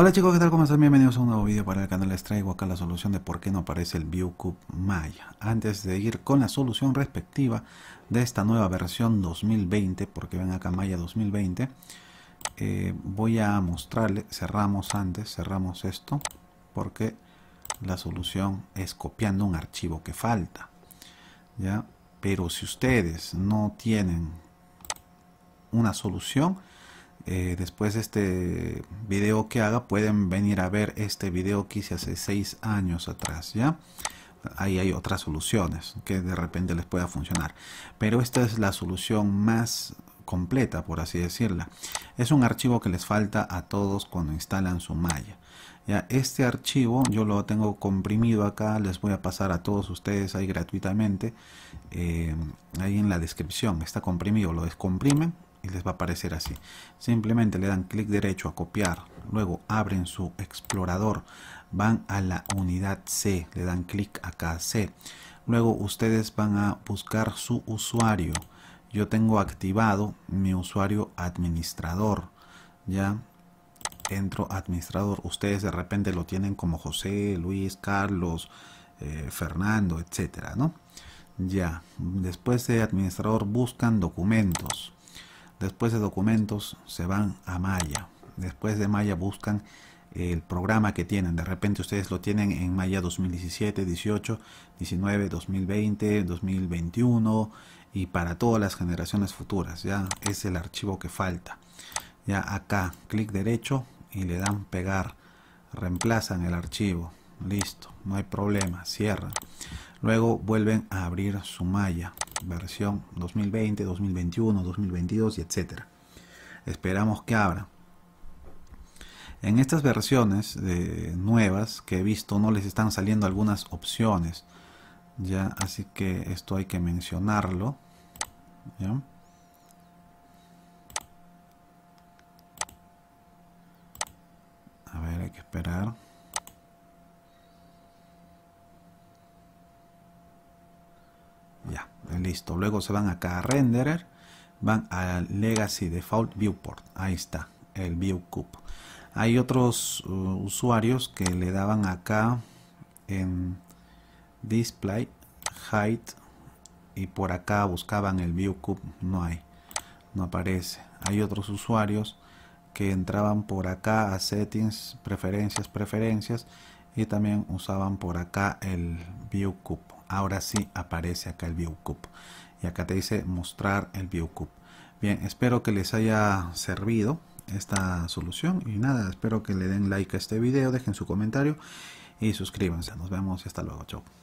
Hola chicos, ¿qué tal? ¿Cómo están? Bienvenidos a un nuevo video para el canal. Les traigo acá la solución de por qué no aparece el ViewCube Maya. Antes de ir con la solución respectiva de esta nueva versión 2020, porque ven acá Maya 2020, eh, voy a mostrarle, cerramos antes, cerramos esto, porque la solución es copiando un archivo que falta. ¿ya? Pero si ustedes no tienen una solución, eh, después de este video que haga pueden venir a ver este video que hice hace 6 años atrás, ¿ya? Ahí hay otras soluciones que de repente les pueda funcionar. Pero esta es la solución más completa, por así decirla. Es un archivo que les falta a todos cuando instalan su malla. Ya, este archivo yo lo tengo comprimido acá, les voy a pasar a todos ustedes ahí gratuitamente, eh, ahí en la descripción, está comprimido, lo descomprimen y les va a aparecer así. Simplemente le dan clic derecho a copiar, luego abren su explorador, van a la unidad C, le dan clic acá C. Luego ustedes van a buscar su usuario. Yo tengo activado mi usuario administrador. Ya entro administrador. Ustedes de repente lo tienen como José, Luis, Carlos, eh, Fernando, etcétera, ¿no? Ya, después de administrador buscan documentos Después de documentos se van a Maya. Después de Maya buscan el programa que tienen. De repente ustedes lo tienen en Maya 2017, 18, 19, 2020, 2021 y para todas las generaciones futuras. Ya es el archivo que falta. Ya acá, clic derecho y le dan pegar. Reemplazan el archivo. Listo, no hay problema. cierra Luego vuelven a abrir su malla versión 2020, 2021, 2022 y etcétera Esperamos que abra. En estas versiones nuevas que he visto no les están saliendo algunas opciones. Ya, así que esto hay que mencionarlo. A ver, hay que esperar. listo. Luego se van acá a renderer, van a legacy default viewport, ahí está el view cup Hay otros uh, usuarios que le daban acá en display height y por acá buscaban el view cube, no hay, no aparece. Hay otros usuarios que entraban por acá a settings, preferencias, preferencias y también usaban por acá el view cube ahora sí aparece acá el viewcube y acá te dice mostrar el viewcube. bien espero que les haya servido esta solución y nada espero que le den like a este video dejen su comentario y suscríbanse nos vemos y hasta luego chau.